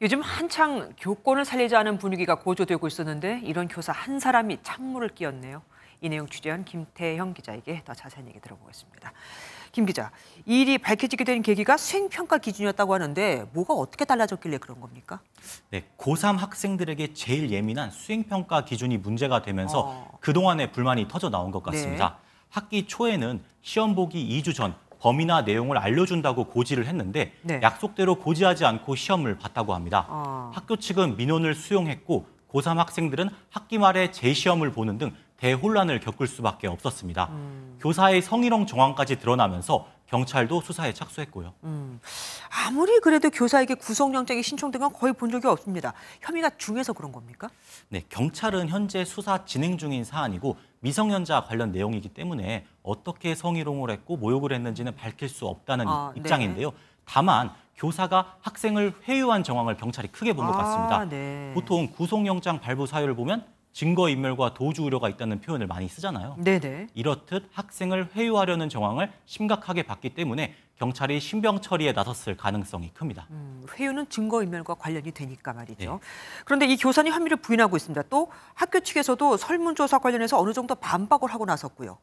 요즘 한창 교권을 살리자는 분위기가 고조되고 있었는데 이런 교사 한 사람이 창문을끼었네요이 내용 취재한 김태형 기자에게 더 자세한 얘기 들어보겠습니다. 김 기자, 이 일이 밝혀지게 된 계기가 수행평가 기준이었다고 하는데 뭐가 어떻게 달라졌길래 그런 겁니까? 네, 고3 학생들에게 제일 예민한 수행평가 기준이 문제가 되면서 어. 그동안의 불만이 터져 나온 것 같습니다. 네. 학기 초에는 시험 보기 2주 전 범위나 내용을 알려준다고 고지를 했는데 네. 약속대로 고지하지 않고 시험을 봤다고 합니다. 아. 학교 측은 민원을 수용했고 고3 학생들은 학기 말에 재시험을 보는 등 대혼란을 겪을 수밖에 없었습니다. 음. 교사의 성희롱 정황까지 드러나면서 경찰도 수사에 착수했고요. 음, 아무리 그래도 교사에게 구속영장이 신청된 건 거의 본 적이 없습니다. 혐의가 중해서 그런 겁니까? 네, 경찰은 현재 수사 진행 중인 사안이고 미성년자 관련 내용이기 때문에 어떻게 성희롱을 했고 모욕을 했는지는 밝힐 수 없다는 아, 네. 입장인데요. 네. 다만 교사가 학생을 회유한 정황을 경찰이 크게 본것 아, 같습니다. 아, 네. 보통 구속영장 발부 사유를 보면 증거인멸과 도주 우려가 있다는 표현을 많이 쓰잖아요. 네네. 이렇듯 학생을 회유하려는 정황을 심각하게 봤기 때문에 경찰이 신병 처리에 나섰을 가능성이 큽니다. 음, 회유는 증거인멸과 관련이 되니까 말이죠. 네. 그런데 이 교사는 혐의를 부인하고 있습니다. 또 학교 측에서도 설문조사 관련해서 어느 정도 반박을 하고 나섰고요.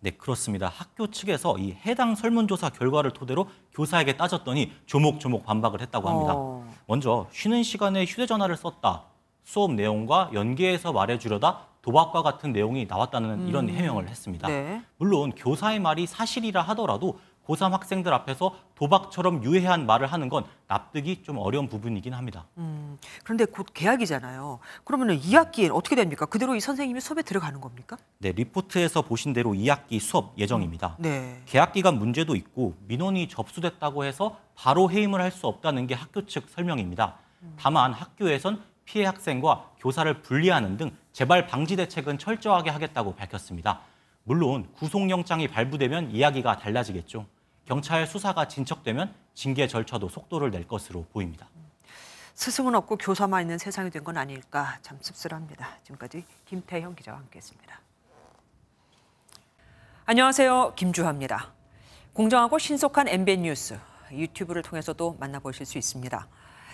네, 그렇습니다. 학교 측에서 이 해당 설문조사 결과를 토대로 교사에게 따졌더니 조목조목 반박을 했다고 합니다. 어... 먼저 쉬는 시간에 휴대전화를 썼다, 수업 내용과 연계해서 말해주려다 도박과 같은 내용이 나왔다는 음. 이런 해명을 했습니다. 네. 물론 교사의 말이 사실이라 하더라도 고3 학생들 앞에서 도박처럼 유해한 말을 하는 건 납득이 좀 어려운 부분이긴 합니다. 음, 그런데 곧계약이잖아요 그러면 2학기에 어떻게 됩니까? 그대로 이 선생님이 수업에 들어가는 겁니까? 네, 리포트에서 보신 대로 2학기 수업 예정입니다. 네. 개학 기간 문제도 있고 민원이 접수됐다고 해서 바로 해임을 할 수 없다는 게 학교 측 설명입니다. 음. 다만 학교에선 피해 학생과 교사를 분리하는 등 재발 방지 대책은 철저하게 하겠다고 밝혔습니다. 물론 구속영장이 발부되면 이야기가 달라지겠죠. 경찰 수사가 진척되면 징계 절차도 속도를 낼 것으로 보입니다. 스승은 없고 교사만 있는 세상이 된 건 아닐까 참 씁쓸합니다. 지금까지 김태형 기자와 함께했습니다. 안녕하세요. 김주화입니다. 공정하고 신속한 MBN 뉴스 유튜브를 통해서도 만나보실 수 있습니다.